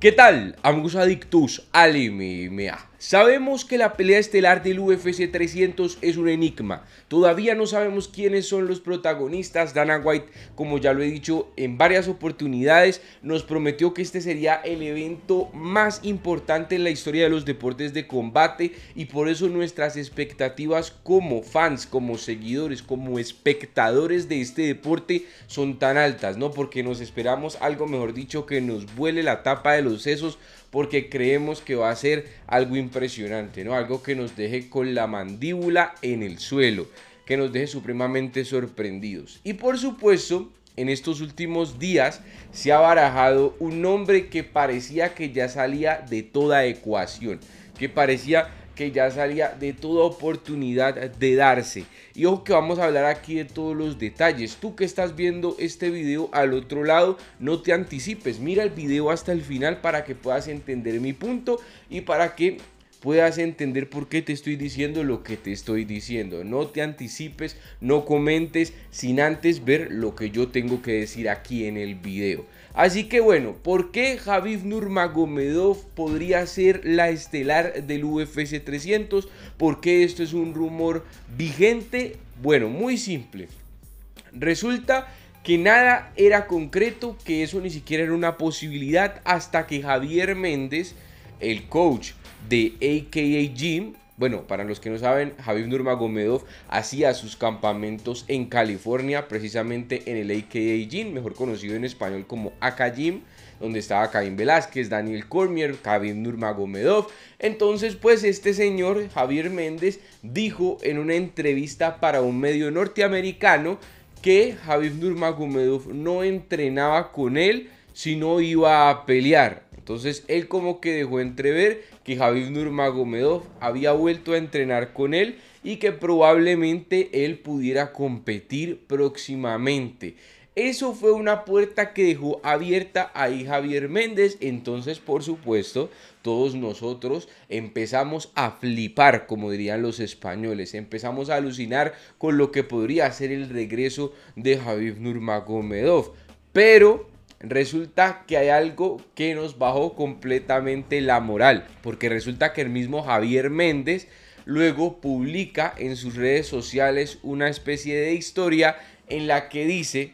¿Qué tal, amigos adictus? Ali, mi, Sabemos que la pelea estelar del UFC 300 es un enigma. Todavía no sabemos quiénes son los protagonistas. Dana White, como ya lo he dicho en varias oportunidades, nos prometió que este sería el evento más importante en la historia de los deportes de combate y por eso nuestras expectativas como fans, como seguidores, como espectadores de este deporte son tan altas, ¿no? Porque nos esperamos algo, mejor dicho, que nos vuele la tapa de los sesos porque creemos que va a ser algo impresionante, ¿no? Algo que nos deje con la mandíbula en el suelo, que nos deje supremamente sorprendidos. Y por supuesto, en estos últimos días se ha barajado un nombre que parecía que ya salía de toda ecuación, que parecía que ya salía de toda oportunidad de darse. Y ojo que vamos a hablar aquí de todos los detalles. Tú que estás viendo este video al otro lado, no te anticipes. Mira el video hasta el final para que puedas entender mi punto y para que puedas entender por qué te estoy diciendo lo que te estoy diciendo. No te anticipes, no comentes sin antes ver lo que yo tengo que decir aquí en el video. Así que bueno, ¿por qué Nurma Nurmagomedov podría ser la estelar del UFC 300? ¿Por qué esto es un rumor vigente? Bueno, muy simple. Resulta que nada era concreto, que eso ni siquiera era una posibilidad hasta que Javier Méndez, el coach de AKA Gym, bueno, para los que no saben, Javier Nurmagomedov hacía sus campamentos en California, precisamente en el AKA Gym, mejor conocido en español como AKA Gym, donde estaba Kevin Velázquez, Daniel Cormier, Javier Nurmagomedov. Entonces, pues este señor, Javier Méndez, dijo en una entrevista para un medio norteamericano que Javier Nurmagomedov no entrenaba con él, sino iba a pelear. Entonces él como que dejó entrever que Javier Nurmagomedov había vuelto a entrenar con él y que probablemente él pudiera competir próximamente. Eso fue una puerta que dejó abierta ahí Javier Méndez. Entonces, por supuesto, todos nosotros empezamos a flipar, como dirían los españoles. Empezamos a alucinar con lo que podría ser el regreso de Javier Nurmagomedov. Pero Resulta que hay algo que nos bajó completamente la moral, porque resulta que el mismo Javier Méndez luego publica en sus redes sociales una especie de historia en la que dice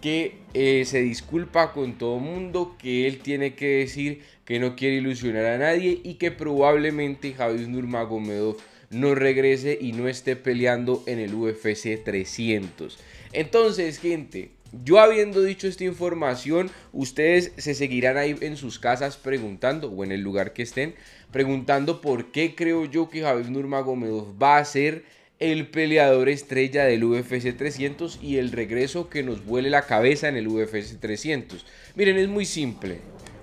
que eh, se disculpa con todo mundo, que él tiene que decir que no quiere ilusionar a nadie y que probablemente Javier Nurmagomedov no regrese y no esté peleando en el UFC 300. Entonces, gente, yo habiendo dicho esta información, ustedes se seguirán ahí en sus casas preguntando, o en el lugar que estén, preguntando por qué creo yo que Javier Nurmagomedov va a ser el peleador estrella del UFC 300 y el regreso que nos vuele la cabeza en el UFC 300. Miren, es muy simple.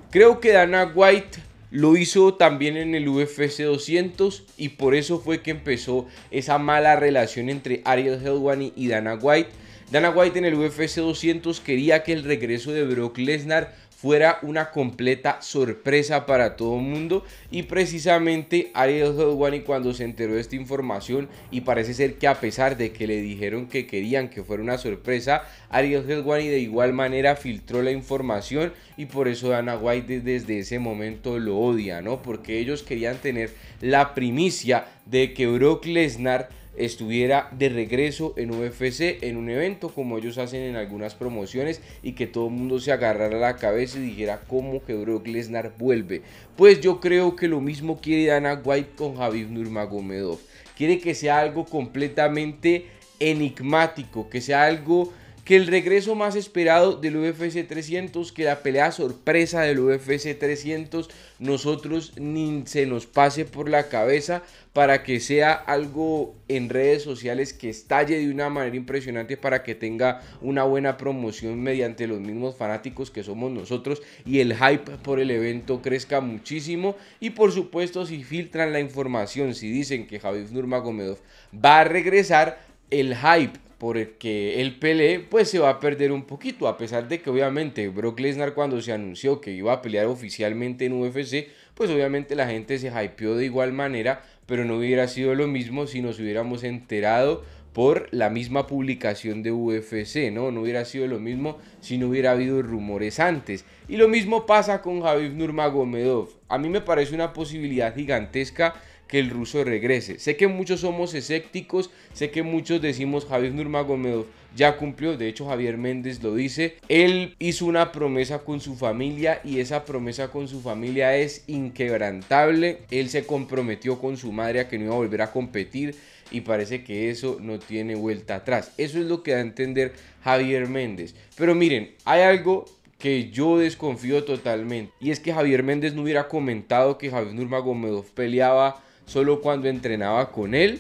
Creo que Dana White lo hizo también en el UFC 200 y por eso fue que empezó esa mala relación entre Ariel Helwani y Dana White Dana White en el UFC 200 quería que el regreso de Brock Lesnar fuera una completa sorpresa para todo el mundo y precisamente Ariel Hedwani cuando se enteró de esta información y parece ser que a pesar de que le dijeron que querían que fuera una sorpresa, Ariel Hedwani de igual manera filtró la información y por eso Dana White desde ese momento lo odia, ¿no? Porque ellos querían tener la primicia de que Brock Lesnar estuviera de regreso en UFC en un evento como ellos hacen en algunas promociones y que todo el mundo se agarrara la cabeza y dijera cómo que Brock Lesnar vuelve. Pues yo creo que lo mismo quiere Dana White con Javid Nurmagomedov. Quiere que sea algo completamente enigmático, que sea algo que el regreso más esperado del UFC 300, que la pelea sorpresa del UFC 300, nosotros ni se nos pase por la cabeza para que sea algo en redes sociales que estalle de una manera impresionante para que tenga una buena promoción mediante los mismos fanáticos que somos nosotros y el hype por el evento crezca muchísimo y por supuesto si filtran la información si dicen que Javier Nurmagomedov va a regresar el hype porque el Pelé pues se va a perder un poquito, a pesar de que obviamente Brock Lesnar cuando se anunció que iba a pelear oficialmente en UFC, pues obviamente la gente se hypeó de igual manera, pero no hubiera sido lo mismo si nos hubiéramos enterado por la misma publicación de UFC, ¿no? No hubiera sido lo mismo si no hubiera habido rumores antes. Y lo mismo pasa con Javier Nurmagomedov. A mí me parece una posibilidad gigantesca que el ruso regrese. Sé que muchos somos escépticos, sé que muchos decimos Javier Nurmagomedov ya cumplió, de hecho Javier Méndez lo dice, él hizo una promesa con su familia y esa promesa con su familia es inquebrantable, él se comprometió con su madre a que no iba a volver a competir y parece que eso no tiene vuelta atrás, eso es lo que da a entender Javier Méndez, pero miren, hay algo que yo desconfío totalmente y es que Javier Méndez no hubiera comentado que Javier Nurmagomedov peleaba solo cuando entrenaba con él,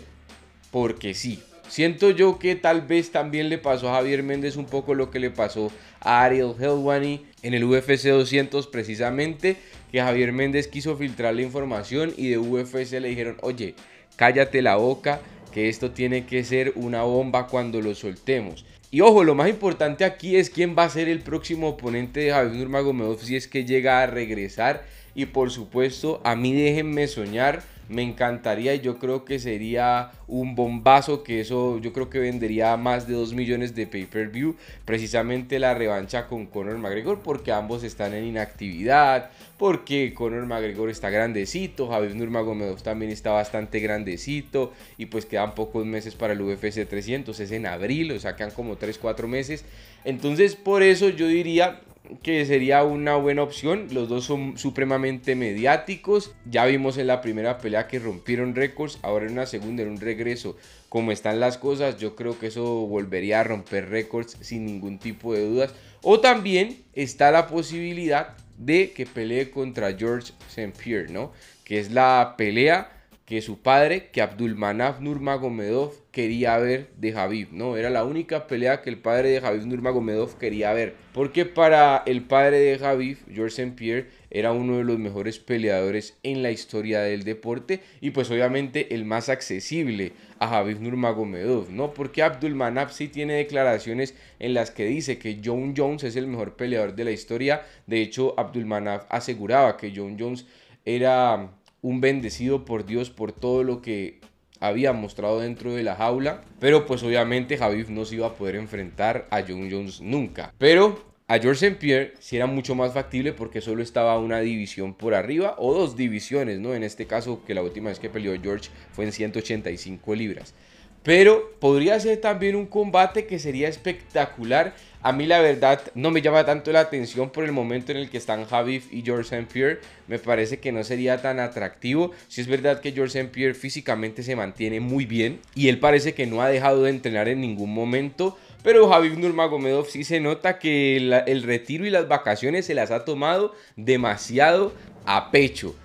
porque sí. Siento yo que tal vez también le pasó a Javier Méndez un poco lo que le pasó a Ariel Helwani en el UFC 200 precisamente, que Javier Méndez quiso filtrar la información y de UFC le dijeron, oye, cállate la boca, que esto tiene que ser una bomba cuando lo soltemos. Y ojo, lo más importante aquí es quién va a ser el próximo oponente de Javier Nurmagomedov si es que llega a regresar. Y por supuesto, a mí déjenme soñar me encantaría y yo creo que sería un bombazo que eso yo creo que vendería más de 2 millones de pay-per-view, precisamente la revancha con Conor McGregor porque ambos están en inactividad, porque Conor McGregor está grandecito, Javier Nurmagomedov también está bastante grandecito y pues quedan pocos meses para el UFC 300, es en abril, o sea, quedan como 3 4 meses. Entonces, por eso yo diría que sería una buena opción. Los dos son supremamente mediáticos. Ya vimos en la primera pelea que rompieron récords. Ahora en una segunda, en un regreso, como están las cosas, yo creo que eso volvería a romper récords sin ningún tipo de dudas. O también está la posibilidad de que pelee contra George St. Pierre, ¿no? Que es la pelea que su padre, que Abdulmanaf Nurmagomedov quería ver de Javid. ¿no? Era la única pelea que el padre de Javib Nurmagomedov quería ver, porque para el padre de Javid, George St. Pierre, era uno de los mejores peleadores en la historia del deporte y pues obviamente el más accesible a Javib Nurmagomedov, ¿no? Porque Abdulmanaf sí tiene declaraciones en las que dice que John Jones es el mejor peleador de la historia, de hecho Abdulmanaf aseguraba que John Jones era un bendecido por Dios por todo lo que había mostrado dentro de la jaula. Pero pues obviamente Javif no se iba a poder enfrentar a John Jones nunca. Pero a George St. Pierre sí era mucho más factible porque solo estaba una división por arriba o dos divisiones, ¿no? En este caso, que la última vez que peleó George fue en 185 libras. Pero podría ser también un combate que sería espectacular. A mí la verdad no me llama tanto la atención por el momento en el que están Javif y George St. Pierre. Me parece que no sería tan atractivo. Si es verdad que George St. Pierre físicamente se mantiene muy bien y él parece que no ha dejado de entrenar en ningún momento. Pero Javier Nurmagomedov sí se nota que el, el retiro y las vacaciones se las ha tomado demasiado a pecho.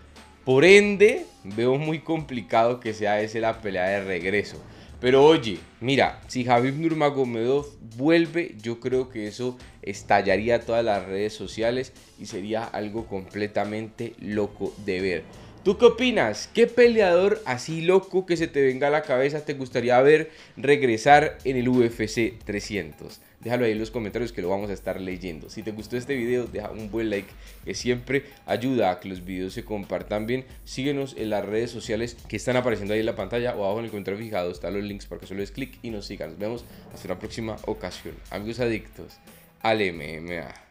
Por ende, veo muy complicado que sea esa la pelea de regreso. Pero oye, mira, si Javid Nurmagomedov vuelve, yo creo que eso estallaría todas las redes sociales y sería algo completamente loco de ver. ¿Tú qué opinas? ¿Qué peleador así loco que se te venga a la cabeza te gustaría ver regresar en el UFC 300? Déjalo ahí en los comentarios que lo vamos a estar leyendo. Si te gustó este video, deja un buen like que siempre ayuda a que los videos se compartan bien. Síguenos en las redes sociales que están apareciendo ahí en la pantalla o abajo en el comentario fijado están los links para que solo des clic y nos sigan. Nos vemos hasta una próxima ocasión. Amigos adictos al MMA.